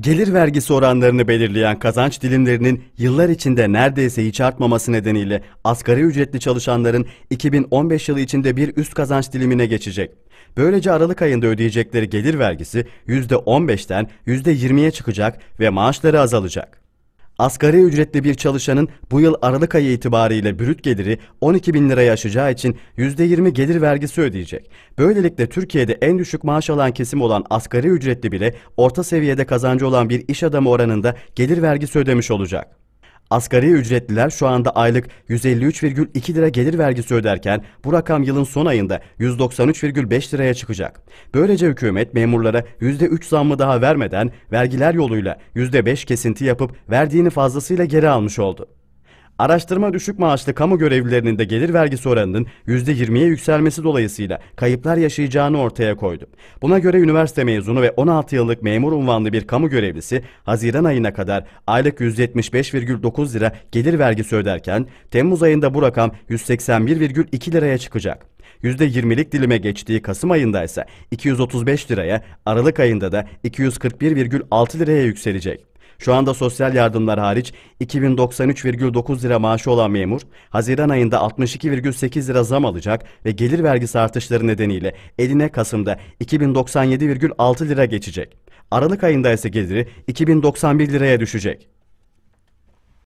Gelir vergisi oranlarını belirleyen kazanç dilimlerinin yıllar içinde neredeyse hiç artmaması nedeniyle asgari ücretli çalışanların 2015 yılı içinde bir üst kazanç dilimine geçecek. Böylece Aralık ayında ödeyecekleri gelir vergisi %15'ten %20'ye çıkacak ve maaşları azalacak. Asgari ücretli bir çalışanın bu yıl Aralık ayı itibariyle brüt geliri 12 bin liraya aşacağı için %20 gelir vergisi ödeyecek. Böylelikle Türkiye'de en düşük maaş alan kesim olan asgari ücretli bile orta seviyede kazancı olan bir iş adamı oranında gelir vergisi ödemiş olacak. Asgari ücretliler şu anda aylık 153,2 lira gelir vergisi öderken bu rakam yılın son ayında 193,5 liraya çıkacak. Böylece hükümet memurlara %3 zammı daha vermeden vergiler yoluyla %5 kesinti yapıp verdiğini fazlasıyla geri almış oldu. Araştırma düşük maaşlı kamu görevlilerinin de gelir vergisi oranının %20'ye yükselmesi dolayısıyla kayıplar yaşayacağını ortaya koydu. Buna göre üniversite mezunu ve 16 yıllık memur unvanlı bir kamu görevlisi Haziran ayına kadar aylık 175,9 lira gelir vergisi öderken Temmuz ayında bu rakam 181,2 liraya çıkacak. %20'lik dilime geçtiği Kasım ayında ise 235 liraya, Aralık ayında da 241,6 liraya yükselecek. Şu anda sosyal yardımlar hariç 2093,9 lira maaşı olan memur, Haziran ayında 62,8 lira zam alacak ve gelir vergisi artışları nedeniyle eline Kasım'da 2097,6 lira geçecek. Aralık ayında ise geliri 2091 liraya düşecek.